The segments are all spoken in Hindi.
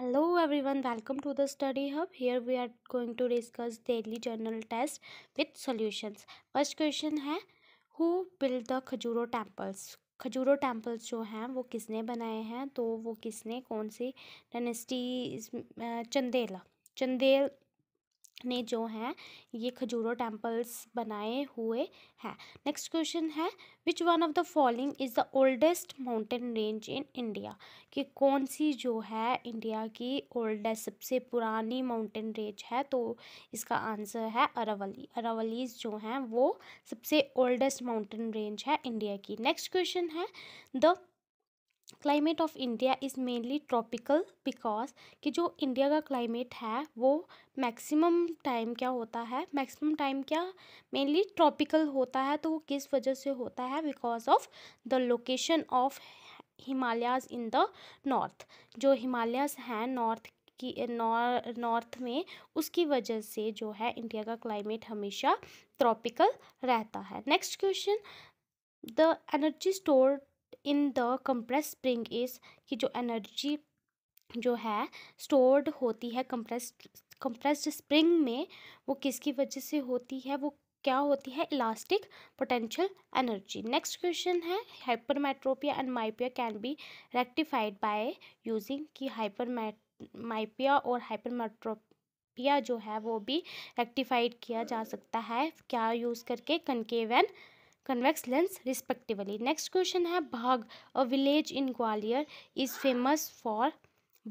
hello everyone welcome to the study hub here we are going to discuss daily journal test with solutions first question है who build the Khajuraho temples Khajuraho temples जो हैं वो किसने बनाए हैं तो वो किसने कौन सी डेनेस्टी चंदेला चंदेल ने जो हैं ये खजूरों टेम्पल्स बनाए हुए हैं नेक्स्ट क्वेश्चन है which one of the following is the oldest mountain range in India कि कौन सी जो है इंडिया की ओल्डेस्ट सबसे पुरानी माउंटेन रेंज है तो इसका आंसर है अरावली अरावलीज जो हैं वो सबसे ओल्डेस्ट माउंटेन रेंज है इंडिया की नेक्स्ट क्वेश्चन है the climate of India is mainly tropical because कि जो इंडिया का क्लाइमेट है वो मैक्सिमम टाइम क्या होता है मैक्सिमम टाइम क्या मेनली ट्रॉपिकल होता है तो वो किस वजह से होता है because of the location of Himalayas in the north जो हिमालयाज हैं नॉर्थ की नॉर्थ में उसकी वजह से जो है इंडिया का क्लाइमेट हमेशा ट्रॉपिकल रहता है next question the energy store in the compress spring is कि जो एनर्जी जो है स्टोर्ड होती है कंप्रेस कंप्रेस्ड स्प्रिंग में वो किसकी वजह से होती है वो क्या होती है elastic potential energy next question है hypermetropia and myopia can be rectified by using की हाइपर माइपिया और हाइपरमेट्रोपिया जो है वो भी रेक्टिफाइड किया जा सकता है क्या यूज़ करके concave convex lens respectively next question है Bagh a village in Gwalior is famous for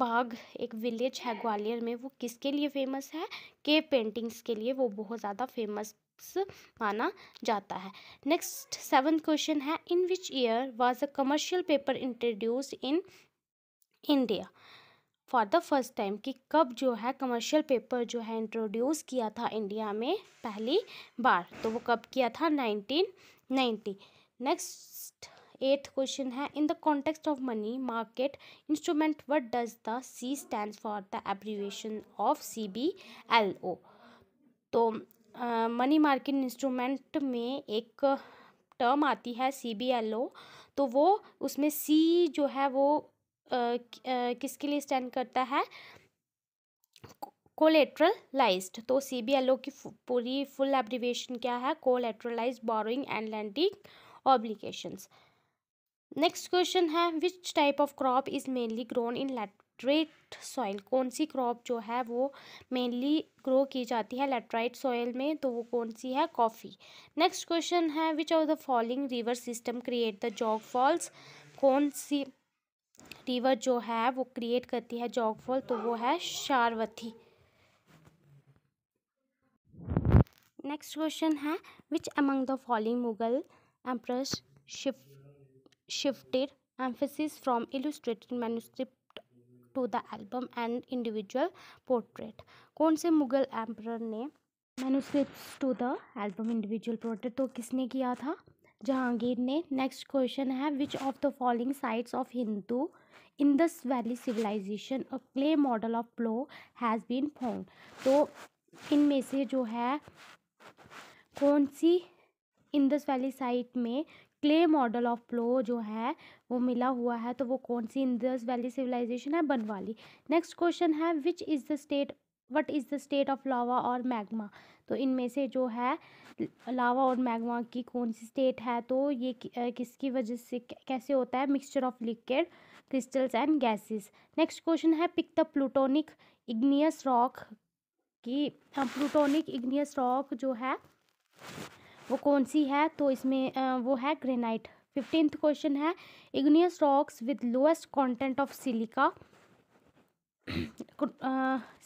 Bagh एक विलेज है ग्वालियर में वो किसके लिए फेमस है के पेंटिंग्स के लिए वो बहुत ज़्यादा फेमस माना जाता है नेक्स्ट सेवन क्वेश्चन है in which year was a commercial paper introduce in India for the first time कि कब जो है कमर्शियल पेपर जो है इंट्रोड्यूस किया था इंडिया में पहली बार तो वो कब किया था nineteen ninety next eighth question है in the context of money market instrument what does the C stand for the abbreviation of C B L O तो मनी मार्केट इंस्ट्रूमेंट में एक टर्म आती है सी बी एल ओ तो वो उसमें सी जो है वो किसके लिए स्टैंड करता है कोलेट्रलाइज्ड तो सी बी एल ओ की पूरी फुल एब्रीवेशन क्या है collateralize borrowing and lending obligation next question है which type of crop is mainly grown in laterite soil कौन सी क्रॉप जो है वो मेनली ग्रो की जाती है लेटराइट सॉइल में तो वो कौन सी है कॉफ़ी नेक्स्ट क्वेश्चन है which of the following river system create the Jog falls कौन सी रिवर जो है वो क्रिएट करती है जॉगफॉल तो वो है शारवथी नेक्स्ट क्वेश्चन है which among the following Mughal emperor shifted emphasis from illustrated manuscript to the album and individual portrait कौन से मुगल एम्पर ने manuscript to the album individual portrait तो किसने किया था जहांगीर ने नेक्स्ट क्वेश्चन है which of the following sites of हिंदू Indus valley civilisation a clay model of plough has been found तो इनमें से जो है कौन सी इंदस वैली साइट में क्ले मॉडल ऑफ प्लो जो है वो मिला हुआ है तो वो कौन सी इंदस वैली सिविलाइजेशन है बनवाली नेक्स्ट क्वेश्चन है is the state what is the state स्टेट ऑफ लावा और मैगमा तो इनमें से जो है लावा और मैग्मा की कौन सी स्टेट है तो ये किसकी वजह से कैसे होता है mixture of liquid crystals and gases next question है pick the plutonic igneous rock की प्लूटोनिक इग्नियस रॉक जो है वो कौन सी है तो इसमें वो है ग्रेनाइट फिफ्टींथ क्वेश्चन है igneous rocks with lowest content of silica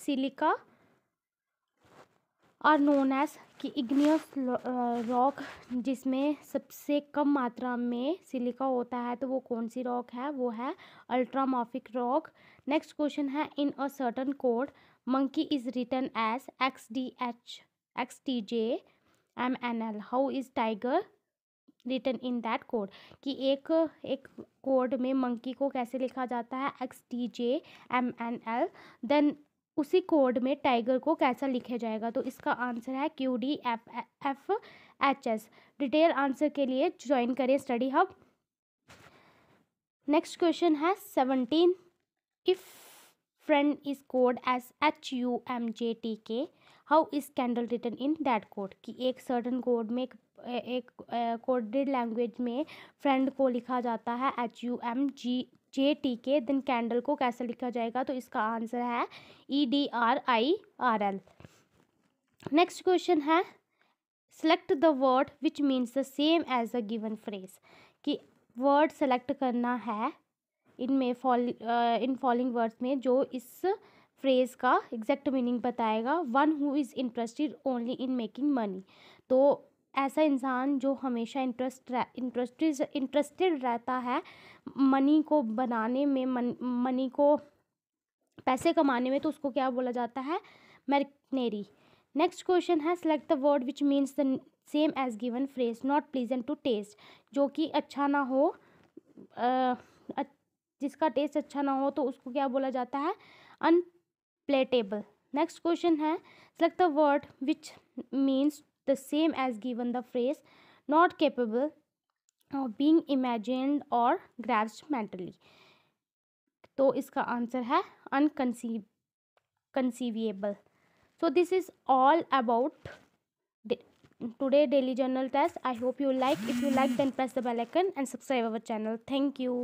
silica are known as कि इग्नियस रॉक uh, जिसमें सबसे कम मात्रा में सिलिका होता है तो वो कौन सी रॉक है वो है अल्ट्रामाफिक रॉक नेक्स्ट क्वेश्चन है in a certain code monkey is written as X D H X T J M N L how is tiger written in that code कि एक एक कोड में मंकी को कैसे लिखा जाता है X T J M N L then उसी कोड में टाइगर को कैसा लिखा जाएगा तो इसका आंसर है Q D F F H S detail answer के लिए ज्वाइन करें स्टडी हब नेक्स्ट क्वेश्चन है seventeen if friend is code S H U M J T K how is candle written in that code कि एक सर्टन कोड में एक कोडेड लैंग्वेज में फ्रेंड को लिखा जाता है H U M G J T K दिन कैंडल को कैसे लिखा जाएगा तो इसका आंसर है E D R I R L next question है select the word which means the same as a given phrase कि वर्ड सेलेक्ट करना है इनमें फॉल इन फॉलोइंग वर्ड्स में जो इस फ्रेज़ का एग्जैक्ट मीनिंग बताएगा one who is interested only in making money तो ऐसा इंसान जो हमेशा इंटरेस्ट इंटरेस्ट इंटरेस्टेड रहता है मनी को बनाने में मन मनी को पैसे कमाने में तो उसको क्या बोला जाता है मैरनेरी नेक्स्ट क्वेश्चन है select the word which means the same as given phrase not pleasant to taste जो कि अच्छा ना हो आ, जिसका टेस्ट अच्छा ना हो तो उसको क्या बोला जाता है अनप्लेटेबल नेक्स्ट क्वेश्चन है select the word which means the same as given the phrase not capable of being imagined or grasped mentally तो इसका आंसर है inconceivable so this is all about today daily journal test I hope you like if you like then press the bell icon and subscribe our channel thank you